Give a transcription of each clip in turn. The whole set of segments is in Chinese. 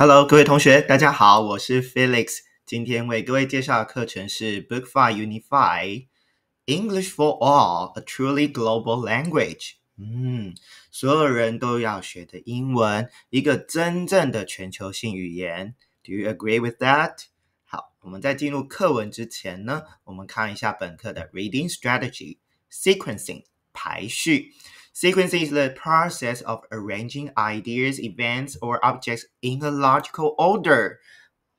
Hello，各位同学，大家好，我是 Felix。今天为各位介绍的课程是 BookFive u n i f y e English for All，a truly global language。嗯，所有人都要学的英文，一个真正的全球性语言。Do you agree with that？好，我们在进入课文之前呢，我们看一下本课的 reading strategy sequencing 排序。Sequence is the process of arranging ideas, events, or objects in a logical order。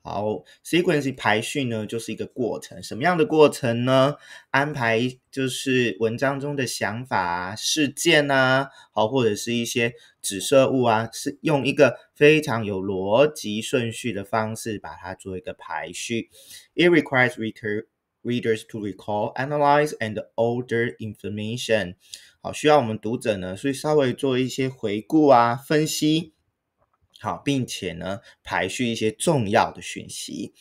好，sequence 排序呢就是一个过程，什么样的过程呢？安排就是文章中的想法啊、事件啊，好或者是一些指涉物啊，是用一个非常有逻辑顺序的方式把它做一个排序。It requires reader readers to recall, analyze, and order information. 好，需要我们读者呢，所以稍微做一些回顾啊、分析，好，并且呢，排序一些重要的讯息。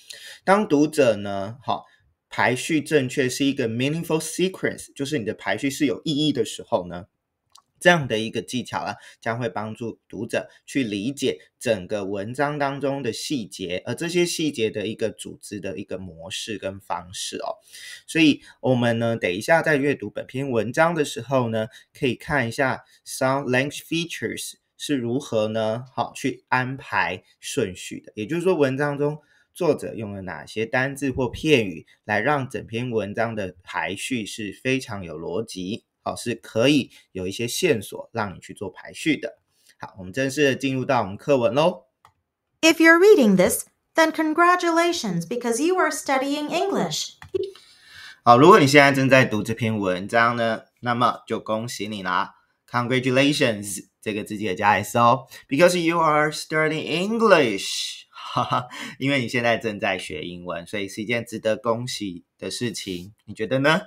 当读者呢，好排序正确是一个 meaningful sequence，就是你的排序是有意义的时候呢。这样的一个技巧啊，将会帮助读者去理解整个文章当中的细节，而这些细节的一个组织的一个模式跟方式哦。所以，我们呢，等一下在阅读本篇文章的时候呢，可以看一下 some l a n g u a g e features 是如何呢，好去安排顺序的。也就是说，文章中作者用了哪些单字或片语来让整篇文章的排序是非常有逻辑。好，是可以有一些线索让你去做排序的。好，我们正式进入到我们课文喽。If you're reading this, then congratulations, because you are studying English。好，如果你现在正在读这篇文章呢，那么就恭喜你啦，Congratulations，这个字记得加 S 哦，because you are studying English。哈哈，因为你现在正在学英文，所以是一件值得恭喜的事情。你觉得呢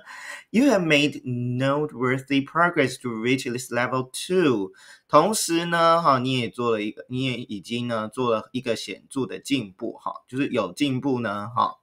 ？You have made noteworthy progress to reach this level two。同时呢，哈，你也做了一个，你也已经呢做了一个显著的进步，哈，就是有进步呢，哈，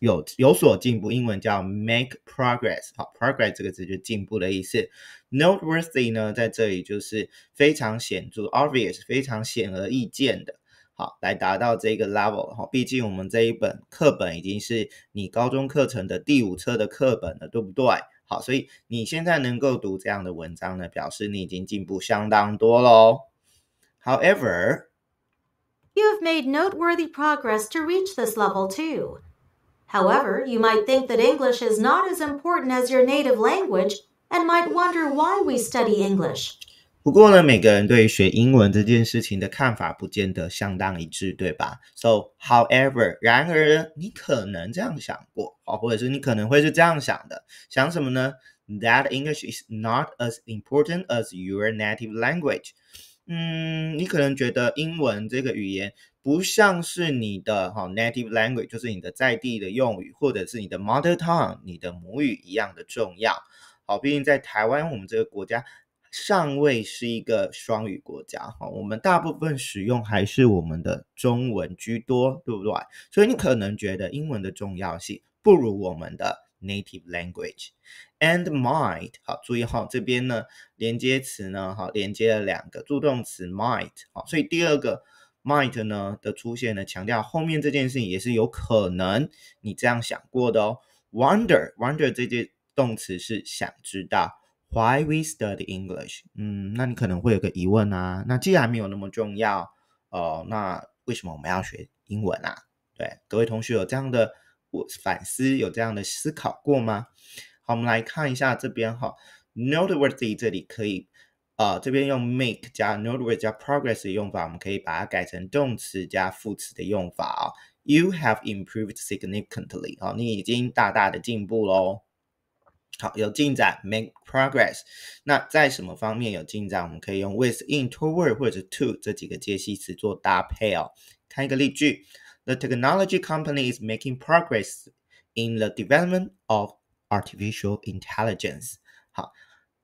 有有所进步。英文叫 make progress，好，progress 这个词就进步的意思。Noteworthy 呢，在这里就是非常显著，obvious，非常显而易见的。好，来达到这个 level 哈，毕竟我们这一本课本已经是你高中课程的第五册的课本了，对不对？好，所以你现在能够读这样的文章呢，表示你已经进步相当多喽。However, you have made noteworthy progress to reach this level too. However, you might think that English is not as important as your native language, and might wonder why we study English. 不过呢，每个人对学英文这件事情的看法不见得相当一致，对吧？So，however，然而，你可能这样想过啊，或者是你可能会是这样想的，想什么呢？That English is not as important as your native language。嗯，你可能觉得英文这个语言不像是你的哈 native language，就是你的在地的用语或者是你的 mother tongue，你的母语一样的重要好，毕竟在台湾，我们这个国家。上位是一个双语国家哈，我们大部分使用还是我们的中文居多，对不对？所以你可能觉得英文的重要性不如我们的 native language and might 好注意哈，这边呢连接词呢好连接了两个助动词 might 好，所以第二个 might 呢的出现呢强调后面这件事情也是有可能你这样想过的哦。Wonder wonder 这件动词是想知道。Why we study English？嗯，那你可能会有个疑问啊。那既然没有那么重要，呃，那为什么我们要学英文啊？对，各位同学有这样的我反思，有这样的思考过吗？好，我们来看一下这边哈，noteworthy 这里可以，呃，这边用 make 加 noteworthy 加 progress 的用法，我们可以把它改成动词加副词的用法啊。You have improved significantly 啊，你已经大大的进步喽。好，有进展，make progress。那在什么方面有进展？我们可以用 with in toward 或者 to 这几个介系词做搭配哦。看一个例句：The technology company is making progress in the development of artificial intelligence。好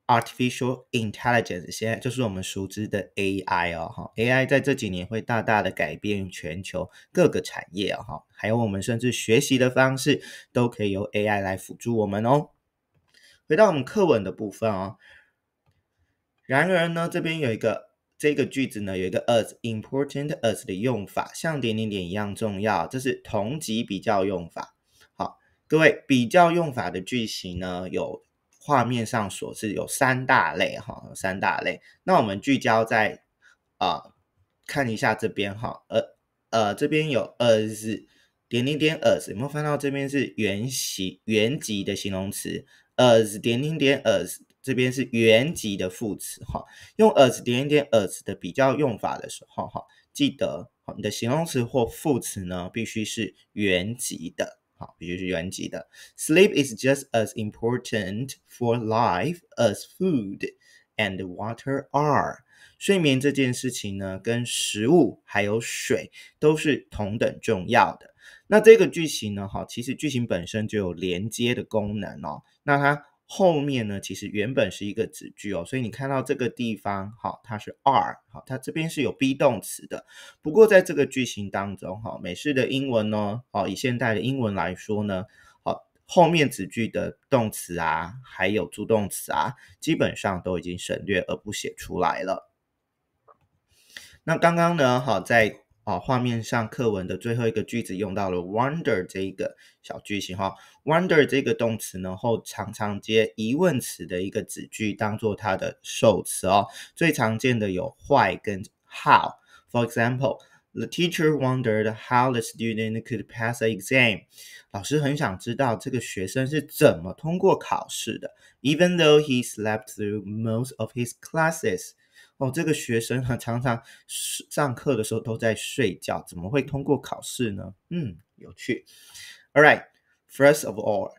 ，artificial intelligence 现在就是我们熟知的 AI 哦。哈，AI 在这几年会大大的改变全球各个产业哦。哈，还有我们甚至学习的方式都可以由 AI 来辅助我们哦。回到我们课文的部分哦。然而呢，这边有一个这个句子呢，有一个 as important as 的用法，像点点点一样重要，这是同级比较用法。好，各位比较用法的句型呢，有画面上所示有三大类哈，三大类。那我们聚焦在啊，看一下这边哈，呃呃，这边有 as 点点点 as 有没有翻到？这边是原形原级的形容词。as 点点点 as 这边是原级的副词哈，用 as 点点 as 的比较用法的时候哈，记得你的形容词或副词呢必须是原级的，好，必须是原级的。Sleep is just as important for life as food and water are。睡眠这件事情呢，跟食物还有水都是同等重要的。那这个句型呢，哈，其实句型本身就有连接的功能哦。那它后面呢？其实原本是一个子句哦，所以你看到这个地方，好，它是 are 好，它这边是有 be 动词的。不过在这个句型当中，哈，美式的英文呢，哦，以现代的英文来说呢，好，后面子句的动词啊，还有助动词啊，基本上都已经省略而不写出来了。那刚刚呢，好在。啊，画面上课文的最后一个句子用到了 wonder 这一个小句型哈。wonder 这个动词，然后常常接疑问词的一个子句，当做它的受词哦。最常见的有 why 跟 how。For example, the teacher wondered how the student could pass the exam。老师很想知道这个学生是怎么通过考试的。Even though he slept through most of his classes。哦，这个学生哈常常上上课的时候都在睡觉，怎么会通过考试呢？嗯，有趣。All right, first of all，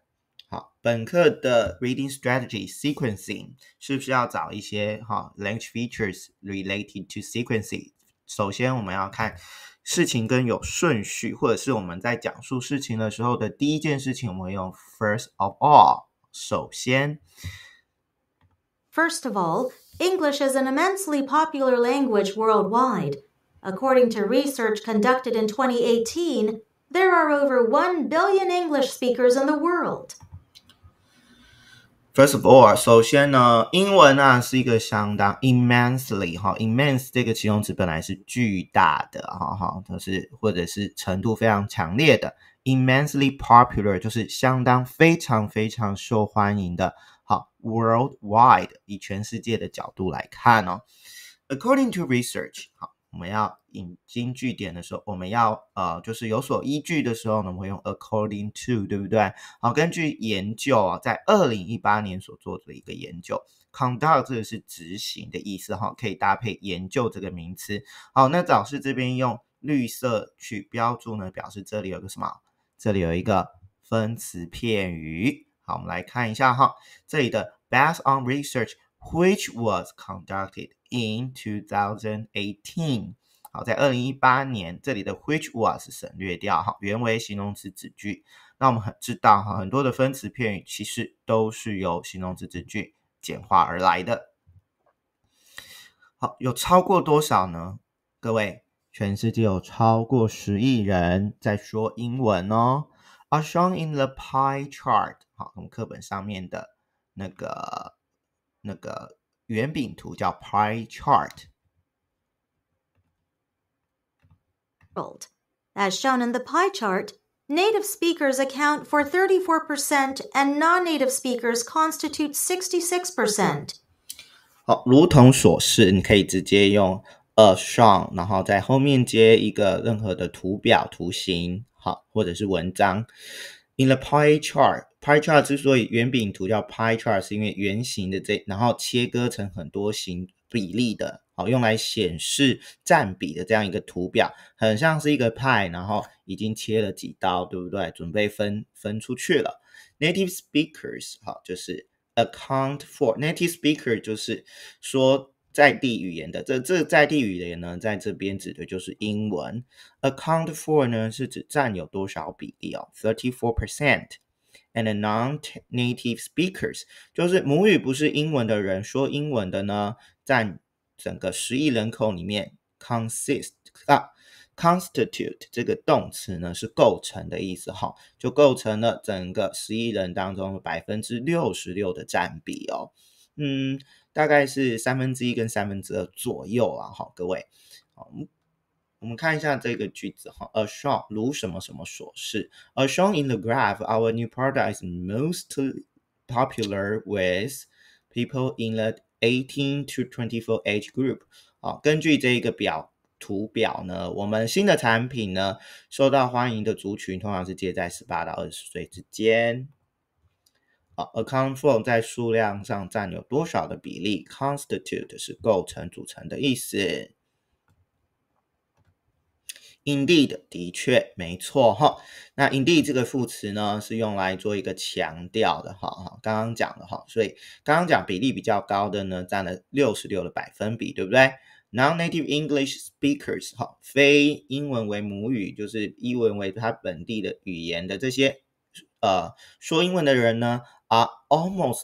好，本课的 reading strategy sequencing 是不是要找一些哈 language features related to sequencing？首先，我们要看事情跟有顺序，或者是我们在讲述事情的时候的第一件事情，我们用 first of all，首先，first of all。English is an immensely popular language worldwide. According to research conducted in 2018, there are over 1 billion English speakers in the world. First of all，首先呢，英文啊是一个相当 immensely 哈，immense 这个形容词本来是巨大的哈哈，就是或者是程度非常强烈的，immensely popular 就是相当非常非常受欢迎的。Worldwide 以全世界的角度来看哦。According to research，好，我们要引经据典的时候，我们要呃就是有所依据的时候，我们会用 according to，对不对？好，根据研究啊，在二零一八年所做的一个研究，conduct 是执行的意思哈，可以搭配研究这个名词。好，那老师这边用绿色去标注呢，表示这里有个什么？这里有一个分词片语。好，我们来看一下哈，这里的 Based on research which was conducted in 2018，好，在二零一八年这里的 which was 省略掉哈，原为形容词子句。那我们很知道哈，很多的分词片语其实都是由形容词子句简化而来的。好，有超过多少呢？各位，全世界有超过十亿人在说英文哦。Are shown in the pie chart. 好，我们课本上面的那个那个圆饼图叫 pie chart。As shown in the pie chart, native speakers account for thirty four percent, and non-native speakers constitute sixty six percent. 好，如同所示，你可以直接用 a shown，然后在后面接一个任何的图表图形，好，或者是文章。In the pie chart. Pie chart 之所以圆饼图叫 Pie chart，是因为圆形的这，然后切割成很多形比例的，好用来显示占比的这样一个图表，很像是一个 pie，然后已经切了几刀，对不对？准备分分出去了。Native speakers，好，就是 account for native speaker 就是说在地语言的。这这在地语言呢，在这边指的就是英文。Account for 呢是指占有多少比例哦 t h i r t y f o u r percent。And non-native speakers，就是母语不是英文的人说英文的呢，占整个十亿人口里面。consist 啊，constitute 这个动词呢是构成的意思哈，就构成了整个十亿人当中百分之六十六的占比哦，嗯，大概是三分之一跟三分之二左右啊，好，各位，好。我们看一下这个句子哈。As h o p 如什么什么所示，As h o w n in the graph, our new product is most popular with people in the eighteen to twenty-four age group。啊，根据这个表图表呢，我们新的产品呢受到欢迎的族群通常是介在十八到二十岁之间。啊，account for 在数量上占有多少的比例，constitute 是构成、组成的意思。Indeed，的确没错哈。那 Indeed 这个副词呢，是用来做一个强调的哈。刚刚讲的哈，所以刚刚讲比例比较高的呢，占了六十六的百分比，对不对？Non-native English speakers 哈，非英文为母语，就是英文为他本地的语言的这些呃说英文的人呢，are almost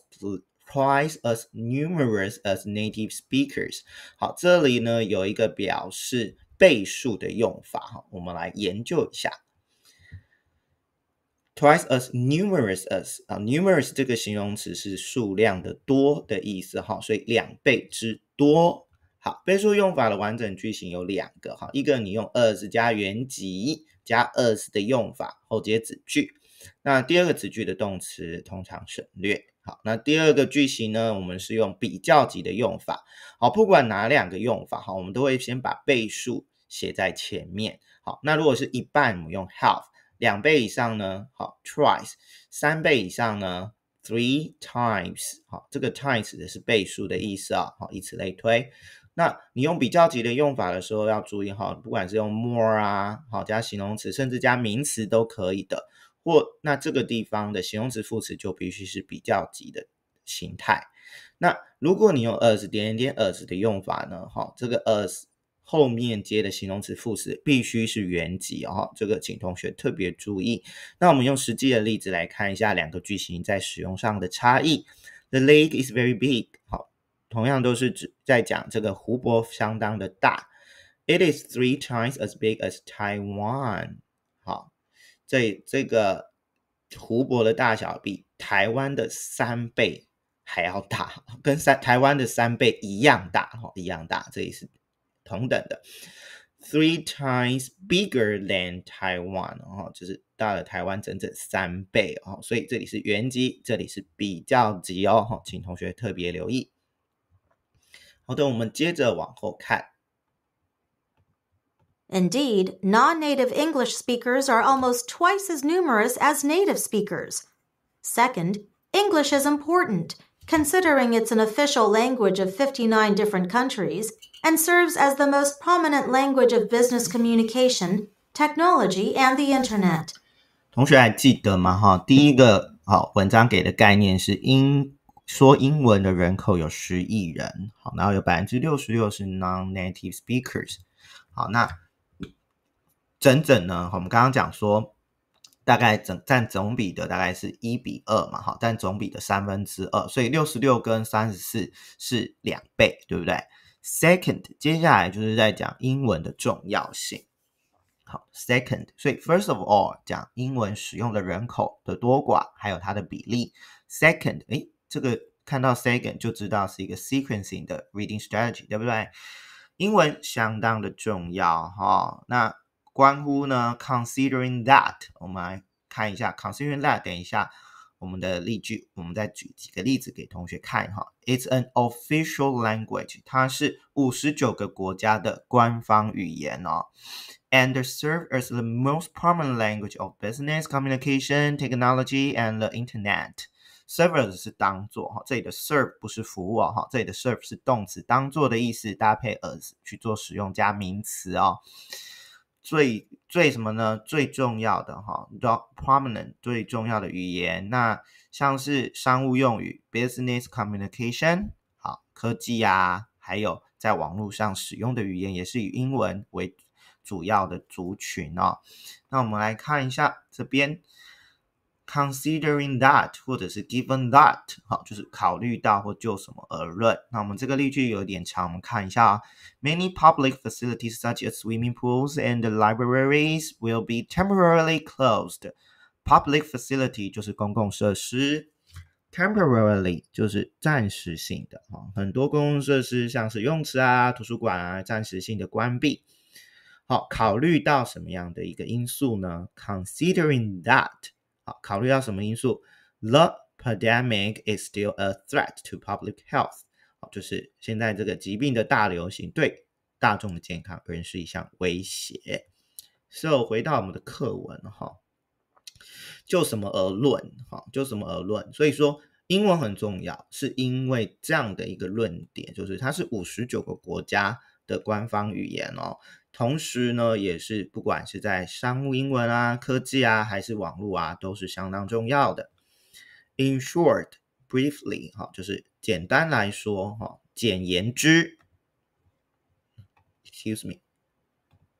twice as numerous as native speakers。好，这里呢有一个表示。倍数的用法哈，我们来研究一下。Twice as numerous as 啊，numerous 这个形容词是数量的多的意思哈，所以两倍之多。好，倍数用法的完整句型有两个哈，一个你用 as 加原级加 as 的用法后接子句，那第二个子句的动词通常省略。好，那第二个句型呢，我们是用比较级的用法。好，不管哪两个用法哈，我们都会先把倍数。写在前面，好，那如果是一半，我们用 half，两倍以上呢，好，twice，三倍以上呢，three times，好，这个 times 的是倍数的意思啊，好，以此类推。那你用比较级的用法的时候要注意哈，不管是用 more 啊，好，加形容词，甚至加名词都可以的，或那这个地方的形容词副词就必须是比较级的形态。那如果你用 as 点点 as 的用法呢，好，这个 as。后面接的形容词副词必须是原级，哦，这个请同学特别注意。那我们用实际的例子来看一下两个句型在使用上的差异。The lake is very big。好，同样都是指在讲这个湖泊相当的大。It is three times as big as Taiwan。好，这这个湖泊的大小比台湾的三倍还要大，跟三台湾的三倍一样大，哈，一样大。这里是。同等的，three times bigger than Taiwan 哦，就是大了台湾整整三倍哦，所以这里是原积，这里是比较级哦，请同学特别留意。好的，我们接着往后看。Indeed, non native English speakers are almost twice as numerous as native speakers. Second, English is important considering it's an official language of 59 different countries and serves as the most prominent language of business communication, technology, and the internet. 同学还记得吗？哈，第一个好文章给的概念是英说英文的人口有十亿人，好，然后有百分之六十六是 non-native speakers。好，那整整呢，我们刚刚讲说大概整占总比的大概是一比二嘛，哈，占总比的三分之二，所以六十六跟三十四是两倍，对不对？Second，接下来就是在讲英文的重要性。好，Second，所以 First of all，讲英文使用的人口的多寡，还有它的比例。Second，哎，这个看到 Second 就知道是一个 sequencing 的 reading strategy，对不对？英文相当的重要，哈，那。关乎呢？Considering that，我们来看一下。Considering that，等一下，我们的例句，我们再举几个例子给同学看哈。It's an official language，它是五十九个国家的官方语言哦。And serve as the most common language of business communication, technology, and the internet. Serve 是当做哈，这里的 serve 不是服务哦哈，这里的 serve 是动词，当做的意思，搭配 as 去做使用，加名词哦。最最什么呢？最重要的哈，prominent 最重要的语言，那像是商务用语，business communication，好，科技啊，还有在网络上使用的语言，也是以英文为主要的族群哦。那我们来看一下这边。Considering that，或者是 Given that，好，就是考虑到或就什么而论。那我们这个例句有点长，我们看一下啊。Many public facilities such as swimming pools and libraries will be temporarily closed. Public facility 就是公共设施，temporarily 就是暂时性的啊。很多公共设施，像是泳池啊、图书馆啊，暂时性的关闭。好，考虑到什么样的一个因素呢？Considering that。好，考虑到什么因素？The pandemic is still a threat to public health。好，就是现在这个疾病的大流行对大众的健康仍是一项威胁。所以回到我们的课文哈，就什么而论哈，就什么而论。所以说英文很重要，是因为这样的一个论点，就是它是五十九个国家。的官方语言哦。同时呢，也是不管是在商务英文啊、科技啊，还是网络啊，都是相当重要的。In short, briefly，哈、哦，就是简单来说，哈、哦，简言之。Excuse me.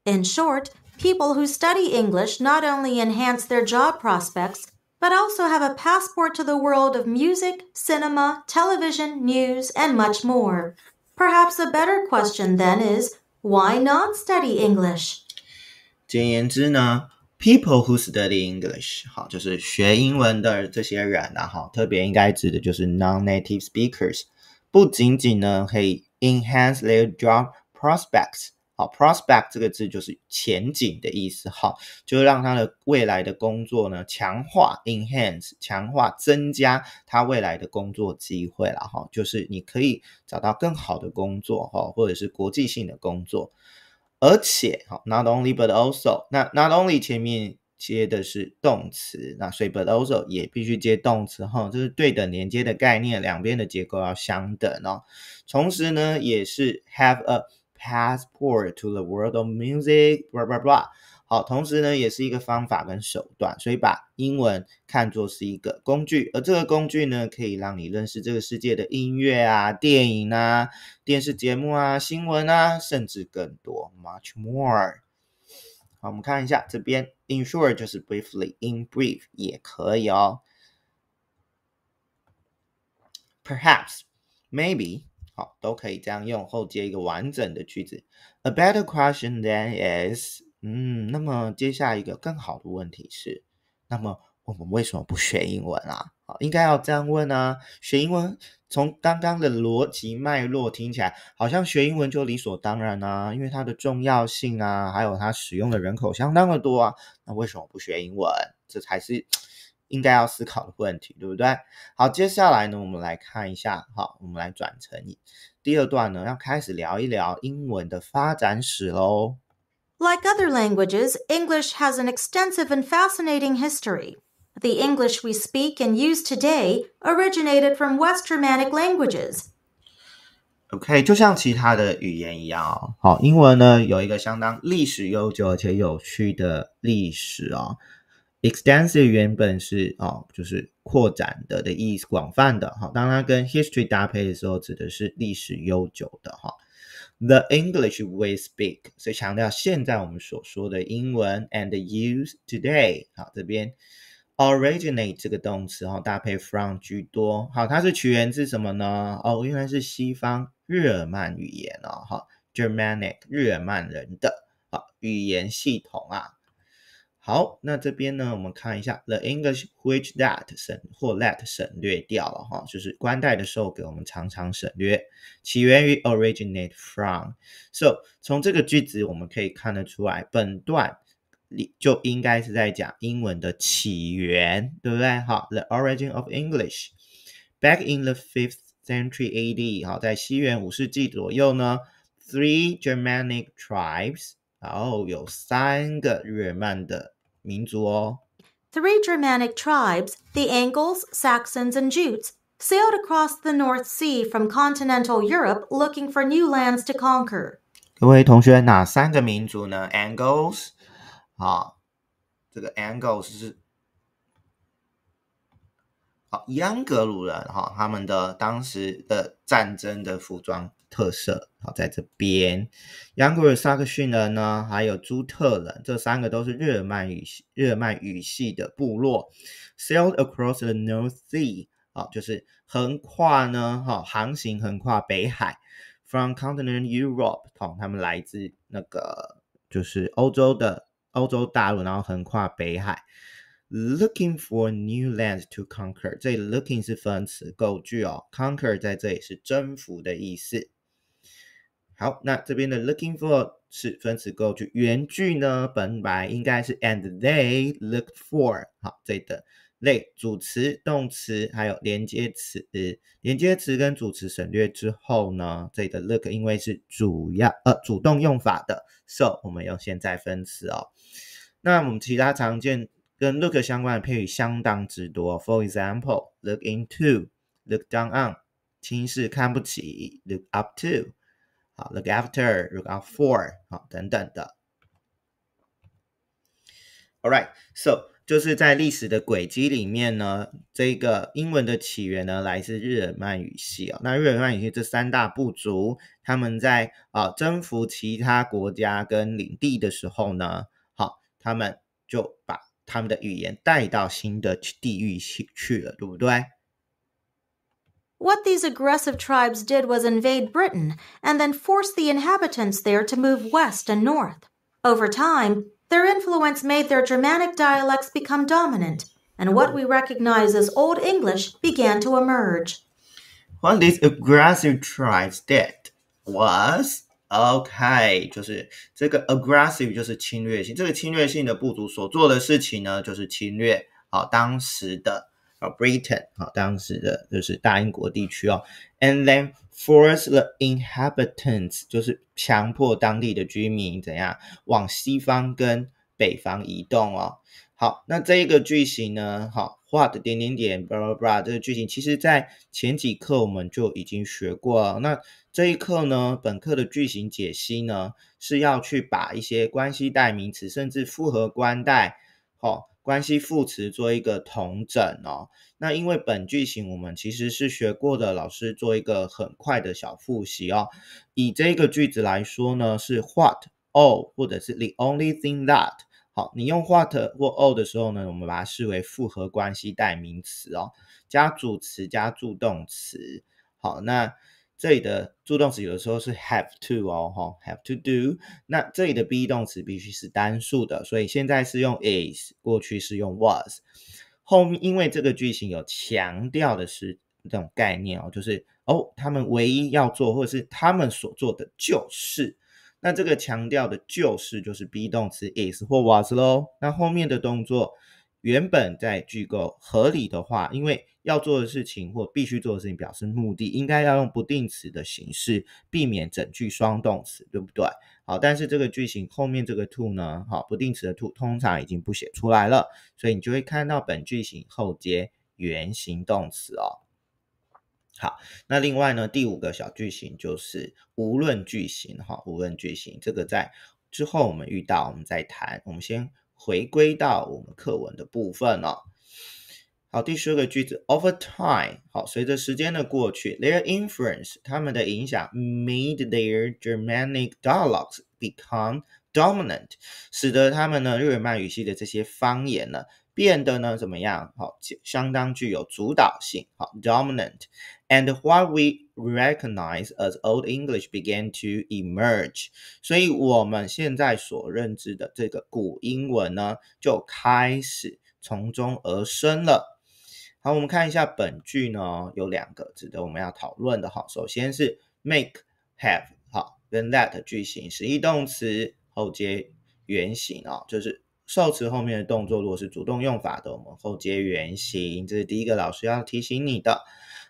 In short, people who study English not only enhance their job prospects, but also have a passport to the world of music, cinema, television, news, and much more. Perhaps a better question then is why not study English? 简言之呢，people who study English，好，就是学英文的这些人啊，哈，特别应该指的就是 non-native speakers，不仅仅呢可以 enhance their job prospects。Prospect 这个字就是前景的意思，哈，就是让他的未来的工作呢强化 enhance 强化增加他未来的工作机会了，哈，就是你可以找到更好的工作，哈，或者是国际性的工作，而且，哈，Not only but also，那 Not only 前面接的是动词，那所以 But also 也必须接动词，哈，这是对等连接的概念，两边的结构要相等哦。同时呢，也是 have a。passport to the world of music，blah blah blah。好，同时呢，也是一个方法跟手段，所以把英文看作是一个工具，而这个工具呢，可以让你认识这个世界的音乐啊、电影啊、电视节目啊、新闻啊，甚至更多，much more。好，我们看一下这边，ensure 就是 briefly，in brief 也可以哦。Perhaps，maybe。好，都可以这样用后接一个完整的句子。A better question than is，嗯，那么接下一个更好的问题是，那么我们为什么不学英文啊？好，应该要这样问啊。学英文，从刚刚的逻辑脉络听起来，好像学英文就理所当然啊，因为它的重要性啊，还有它使用的人口相当的多啊。那为什么不学英文？这才是。应该要思考的问题，对不对？好，接下来呢，我们来看一下。好，我们来转成第二段呢，要开始聊一聊英文的发展史喽。Like other languages, English has an extensive and fascinating history. The English we speak and use today originated from West Germanic languages. OK，就像其他的语言一样哦。好，英文呢有一个相当历史悠久而且有趣的历史哦。Extensive 原本是哦，就是扩展的的意思，广泛的哈。当它跟 history 搭配的时候，指的是历史悠久的哈。The English we speak，所以强调现在我们所说的英文。And u s e today，好，这边 originate 这个动词哈，搭配 from 居多。好，它是起源自什么呢？哦，原来是西方日耳曼语言哦，哈，Germanic 日耳曼人的啊语言系统啊。好，那这边呢，我们看一下 the English which that 省或 l e t 省略掉了哈，就是官代的时候给我们常常省略，起源于 originate from。so 从这个句子我们可以看得出来，本段里就应该是在讲英文的起源，对不对？好，the origin of English back in the fifth century A.D. 哈，在西元五世纪左右呢，three Germanic tribes。然后有三个日耳曼的民族哦。Three Germanic tribes, the Angles, Saxons, and Jutes, sailed across the North Sea from continental Europe, looking for new lands to conquer. 各位同学，哪三个民族呢？Angles，啊，这个 Angles 是，啊，盎格鲁人哈，他们的当时的战争的服装。特色好，在这边，盎格鲁撒克逊人呢，还有朱特人，这三个都是日耳曼语日耳曼语系的部落。Sailed across the North Sea，啊，就是横跨呢，哈，航行横跨北海。From c o n t i n e n t Europe，他们来自那个就是欧洲的欧洲大陆，然后横跨北海。Looking for new lands to conquer，这里 looking 是分词构句哦，conquer 在这里是征服的意思。好，那这边的 looking for 是分词构句，原句呢本来应该是 and they looked for 好，这里的 they 主词动词还有连接词，连接词跟主词省略之后呢，这里的 look 因为是主要呃主动用法的，s o 我们用现在分词哦。那我们其他常见跟 look 相关的片语相当之多，for example look into，look down on，轻视看不起，look up to。Look after, look out for，好，等等的。All right, so 就是在历史的轨迹里面呢，这个英文的起源呢，来自日耳曼语系啊。那日耳曼语系这三大部族，他们在啊征服其他国家跟领地的时候呢，好，他们就把他们的语言带到新的地域去去了，对不对？What these aggressive tribes did was invade Britain and then force the inhabitants there to move west and north. Over time, their influence made their Germanic dialects become dominant, and what we recognize as Old English began to emerge. What these aggressive tribes did was OK，就是这个 aggressive 就是侵略性，这个侵略性的部族所做的事情呢，就是侵略好当时的啊，Britain 啊，当时的就是大英国地区哦。And then force the inhabitants，就是强迫当地的居民怎样往西方跟北方移动哦。好，那这一个句型呢，好画的点点点，b 拉巴拉，这个句型其实，在前几课我们就已经学过了。那这一课呢，本课的句型解析呢，是要去把一些关系代名词，甚至复合冠代，好。关系副词做一个统整哦，那因为本句型我们其实是学过的，老师做一个很快的小复习哦。以这个句子来说呢，是 what all 或者是 the only thing that。好，你用 what 或 all 的时候呢，我们把它视为复合关系代名词哦，加主词加助动词。好，那。这里的助动词有的时候是 have to 哦，哈，have to do。那这里的 be 动词必须是单数的，所以现在是用 is，过去是用 was。后面因为这个句型有强调的是这种概念哦，就是哦，他们唯一要做，或者是他们所做的就是，那这个强调的就是就是 be 动词 is 或 was 咯。那后面的动作原本在句构合理的话，因为要做的事情或必须做的事情表示目的，应该要用不定词的形式，避免整句双动词，对不对？好，但是这个句型后面这个 to 呢？哈，不定词的 to 通常已经不写出来了，所以你就会看到本句型后接原形动词哦。好，那另外呢，第五个小句型就是无论句型，哈，无论句型，这个在之后我们遇到我们再谈，我们先回归到我们课文的部分哦。好，第十个句子，over time，好，随着时间的过去，their influence，他们的影响，made their Germanic dialects become dominant，使得他们呢，日耳曼语系的这些方言呢，变得呢，怎么样？好，相当具有主导性，好，dominant。And what we recognize as Old English began to emerge，所以我们现在所认知的这个古英文呢，就开始从中而生了。好，我们看一下本句呢，有两个值得我们要讨论的。哈。首先是 make have 好跟 that 句型，实义动词后接原形哦，就是受词后面的动作如果是主动用法的，我们后接原形，这是第一个老师要提醒你的。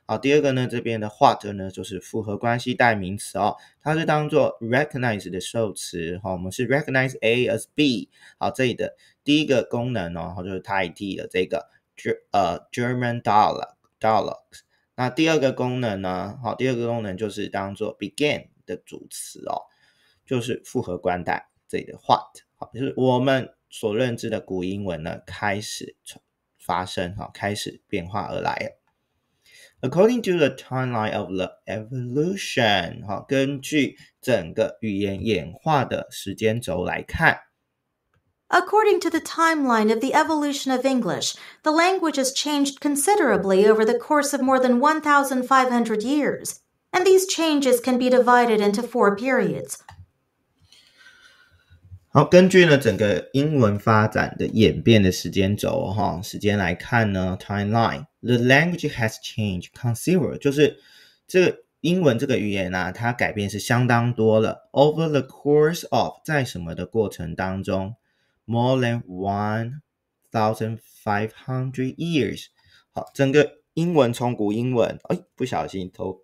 好，第二个呢，这边的 what 呢，就是复合关系代名词哦，它是当做 recognize 的受词，哦，我们是 recognize A as B，好，这里的第一个功能呢，它就是代替了这个。呃，German d i a l o g d i a l o g s 那第二个功能呢？好，第二个功能就是当做 begin 的主词哦，就是复合冠带这里的 what 好，就是我们所认知的古英文呢开始发生哈，开始变化而来。According to the timeline of the evolution 哈，根据整个语言演化的时间轴来看。According to the timeline of the evolution of English, the language has changed considerably over the course of more than 1,500 years, and these changes can be divided into four periods. 好，根据呢整个英文发展的演变的时间轴哈、哦，时间来看呢，timeline，the language has changed considerably，就是这个英文这个语言啊，它改变是相当多了。Over the course of，在什么的过程当中。More than one thousand five hundred years，好，整个英文从古英文，哎，不小心偷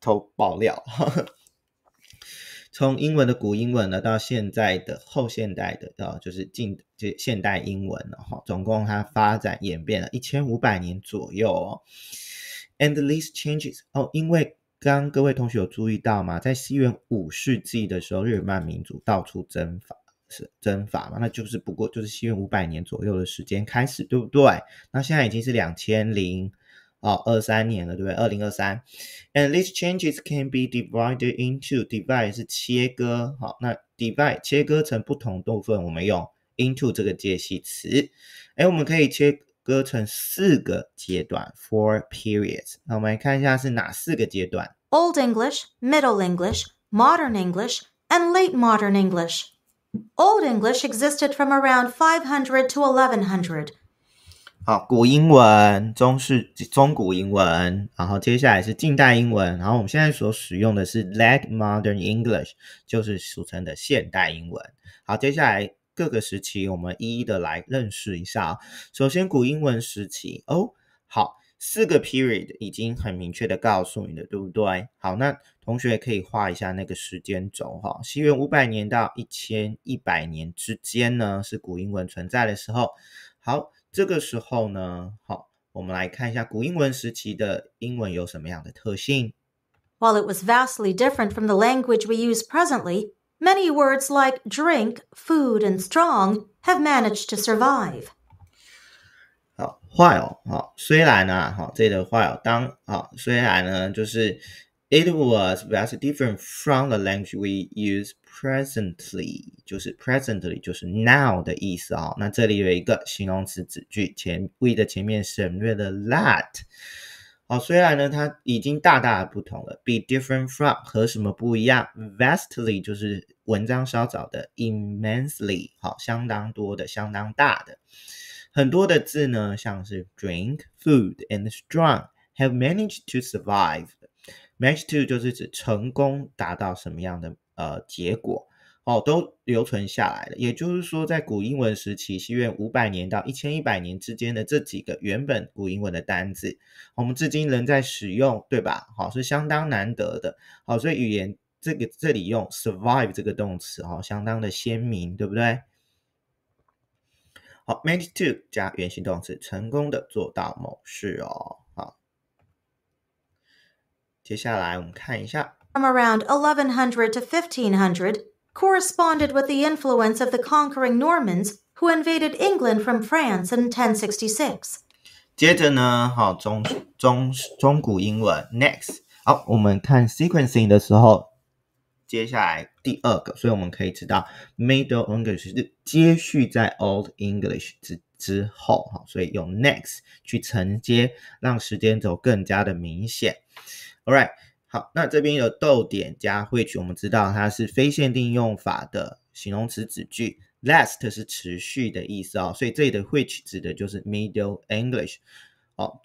偷爆料，从英文的古英文呢到现在的后现代的，啊，就是近就现代英文，了哈，总共它发展演变了一千五百年左右。哦。a n d t l e s e changes，哦，因为刚各位同学有注意到吗？在西元五世纪的时候，日耳曼民族到处征伐。征伐嘛，那就是不过就是西元五百年左右的时间开始，对不对？那现在已经是两千零哦二三年了，对不对？二零二三。And these changes can be divided into divide 是切割，好，那 divide 切割成不同部分，我们用 into 这个介系词。哎，我们可以切割成四个阶段，four periods。那我们来看一下是哪四个阶段：Old English, Middle English, Modern English, and Late Modern English。Old English existed from around 500 to 1100。好，古英文，中式、中古英文，然后接下来是近代英文，然后我们现在所使用的是 Late Modern English，就是俗称的现代英文。好，接下来各个时期我们一一的来认识一下。首先，古英文时期哦，好，四个 period 已经很明确的告诉你了，对不对？好，那同学可以画一下那个时间轴哈，西元五百年到一千一百年之间呢是古英文存在的时候。好，这个时候呢，好，我们来看一下古英文时期的英文有什么样的特性。While it was vastly different from the language we use presently, many words like drink, food, and strong have managed to survive. 好，while 好，虽然啊，好，这 while 当啊，虽然呢，就是。It was vastly different from the language we use presently. 就是 presently 就是 now 的意思啊。那这里有一个形容词子句前 we 的前面省略了 that。好，虽然呢它已经大大的不同了，be different from 和什么不一样？vastly 就是文章稍早的，immensely 好，相当多的，相当大的。很多的字呢，像是 food, and strong have managed to survive。m a i c h to 就是指成功达到什么样的呃结果哦，都留存下来了。也就是说，在古英文时期，西元五百年到一千一百年之间的这几个原本古英文的单字，我们至今仍在使用，对吧？好，是相当难得的。好，所以语言这个这里用 survive 这个动词哦，相当的鲜明，对不对？好 m a i c h to 加原形动词，成功的做到某事哦。接下来我们看一下。From around 1100 to 1500, corresponded with the influence of the conquering Normans who invaded England from France in 1066. 接着呢，好中中中古英文 next，好，我们看 sequencing 的时候，接下来第二个，所以我们可以知道 Middle English 是接续在 Old English 之之后，哈，所以用 next 去承接，让时间轴更加的明显。All right，好，那这边有逗点加 which，我们知道它是非限定用法的形容词子句。Last 是持续的意思哦，所以这里的 which 指的就是 Middle English。好，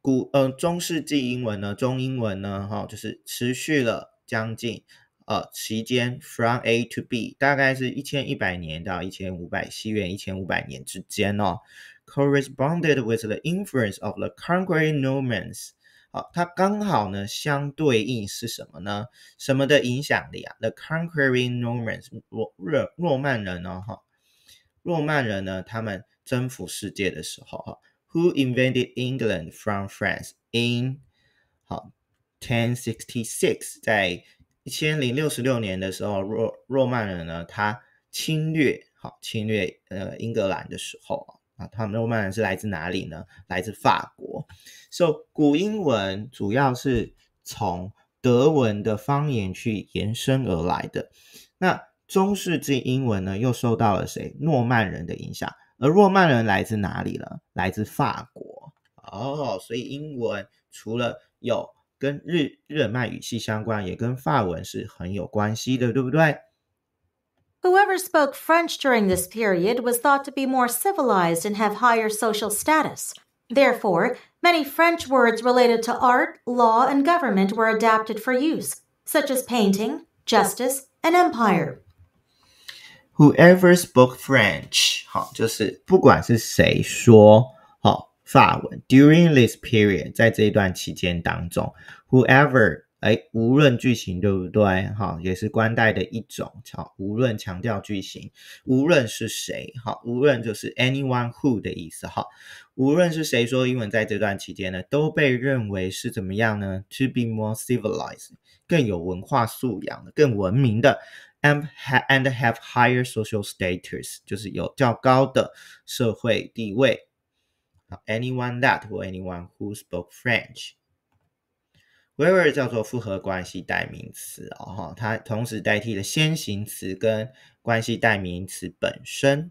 古呃中世纪英文呢，中英文呢，哈，就是持续了将近呃期间，from A to B，大概是一千一百年到一千五百，西元一千五百年之间哦。Corresponded with the influence of the conquering Normans。好，它刚好呢，相对应是什么呢？什么的影响力啊？The conquering Normans，诺诺诺曼人呢？哈，诺曼人呢，他们征服世界的时候，哈，Who i n v e n t e d England from France in？好 ten sixty six？在一千零六十六年的时候，诺诺曼人呢，他侵略，好侵略呃英格兰的时候啊。啊，他们诺曼人是来自哪里呢？来自法国。所以古英文主要是从德文的方言去延伸而来的。那中世纪英文呢，又受到了谁诺曼人的影响？而诺曼人来自哪里呢？来自法国。哦，所以英文除了有跟日日耳曼语系相关，也跟法文是很有关系的，对不对？Whoever spoke French during this period was thought to be more civilized and have higher social status. Therefore, many French words related to art, law, and government were adapted for use, such as painting, justice, and empire. Whoever spoke French, during this whoever 哎，无论句型对不对，哈，也是关带的一种，好，无论强调句型，无论是谁，哈，无论就是 anyone who 的意思，哈，无论是谁说英文，在这段期间呢，都被认为是怎么样呢？To be more civilized，更有文化素养的，更文明的，and and have higher social status，就是有较高的社会地位。Anyone that or anyone who spoke French。w e v e r 叫做复合关系代名词哦，哈，它同时代替了先行词跟关系代名词本身。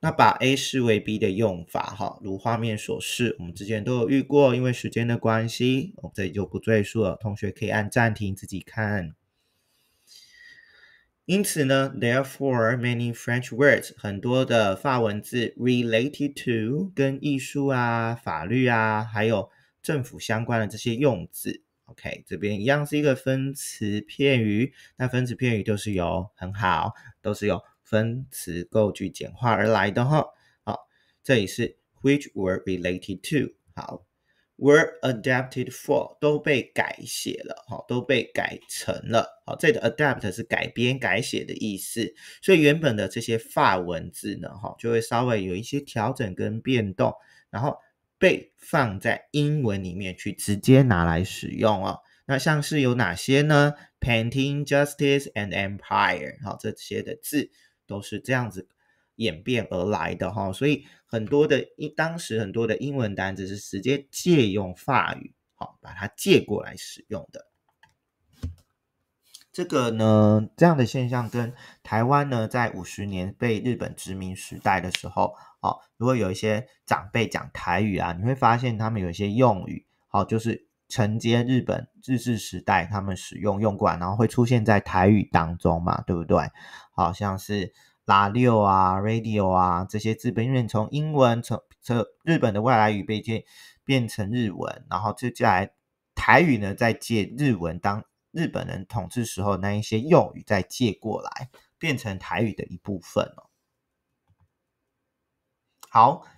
那把 A 视为 B 的用法，哈，如画面所示，我们之前都有遇过，因为时间的关系，我这里就不赘述了，同学可以按暂停自己看。因此呢，therefore many French words 很多的法文字 related to 跟艺术啊、法律啊，还有。政府相关的这些用字，OK，这边一样是一个分词片语。那分词片语都是由很好，都是由分词构句简化而来的哈。好，这里是 which were related to，好，were adapted for 都被改写了哈，都被改成了。好，这个 adapt 是改编改写的意思，所以原本的这些发文字呢，哈，就会稍微有一些调整跟变动，然后。被放在英文里面去直接拿来使用哦，那像是有哪些呢？Painting, Justice and Empire，哦，这些的字都是这样子演变而来的哈，所以很多的英当时很多的英文单字是直接借用法语，哈，把它借过来使用的。这个呢，这样的现象跟台湾呢，在五十年被日本殖民时代的时候。哦，如果有一些长辈讲台语啊，你会发现他们有一些用语，好，就是承接日本日治时代他们使用用惯，然后会出现在台语当中嘛，对不对？好像是拉六啊、radio 啊这些字，因为从英文从这日本的外来语被借变成日文，然后接下来台语呢再借日文，当日本人统治时候那一些用语再借过来，变成台语的一部分哦。好。